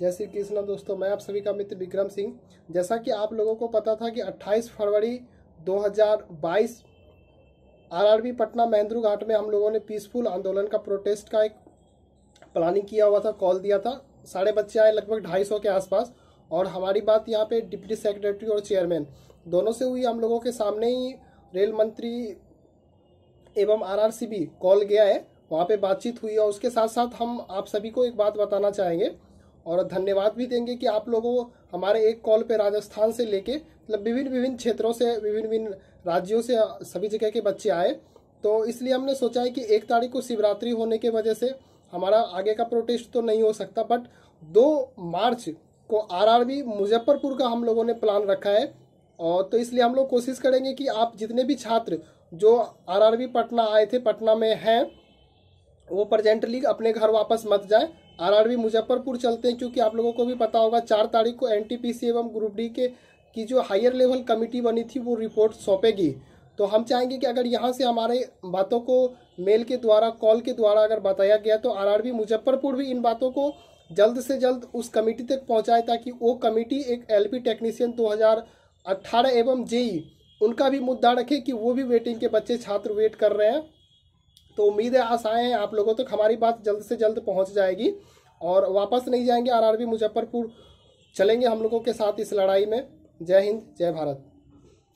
जय श्री कृष्णा दोस्तों मैं आप सभी का मित्र विक्रम सिंह जैसा कि आप लोगों को पता था कि 28 फरवरी 2022 आरआरबी पटना महेंद्रू घाट में हम लोगों ने पीसफुल आंदोलन का प्रोटेस्ट का एक प्लानिंग किया हुआ था कॉल दिया था सारे बच्चे आए लगभग ढाई के आसपास और हमारी बात यहाँ पे डिप्टी सेक्रेटरी और चेयरमैन दोनों से हुई हम लोगों के सामने ही रेल मंत्री एवं आर कॉल गया है वहाँ पे बातचीत हुई और उसके साथ साथ हम आप सभी को एक बात बताना चाहेंगे और धन्यवाद भी देंगे कि आप लोगों हमारे एक कॉल पे राजस्थान से लेके मतलब विभिन्न विभिन्न क्षेत्रों से विभिन्न विभिन्न राज्यों से सभी जगह के बच्चे आए तो इसलिए हमने सोचा है कि एक तारीख को शिवरात्रि होने के वजह से हमारा आगे का प्रोटेस्ट तो नहीं हो सकता बट दो मार्च को आरआरबी मुजफ्फरपुर का हम लोगों ने प्लान रखा है और तो इसलिए हम लोग कोशिश करेंगे कि आप जितने भी छात्र जो आरआरबी पटना आए थे पटना में हैं वो प्रजेंटली अपने घर वापस मत जाए आरआरबी मुजफ्फरपुर चलते हैं क्योंकि आप लोगों को भी पता होगा चार तारीख को एनटीपीसी एवं ग्रुप डी के की जो हायर लेवल कमेटी बनी थी वो रिपोर्ट सौंपेगी तो हम चाहेंगे कि अगर यहाँ से हमारे बातों को मेल के द्वारा कॉल के द्वारा अगर बताया गया तो बी मुजफ्फरपुर भी इन बातों को जल्द से जल्द उस कमेटी तक पहुँचाए ताकि वो कमेटी एक एलपी टेक्नीशियन अट्ठारह एवं जेई e, उनका भी मुद्दा रखे कि वो भी वेटिंग के बच्चे छात्र वेट कर रहे हैं तो उम्मीद है आशाएं आप लोगों तक तो हमारी बात जल्द से जल्द पहुंच जाएगी और वापस नहीं जाएंगे आरआरबी मुजफ्फरपुर चलेंगे हम लोगों के साथ इस लड़ाई में जय हिंद जय भारत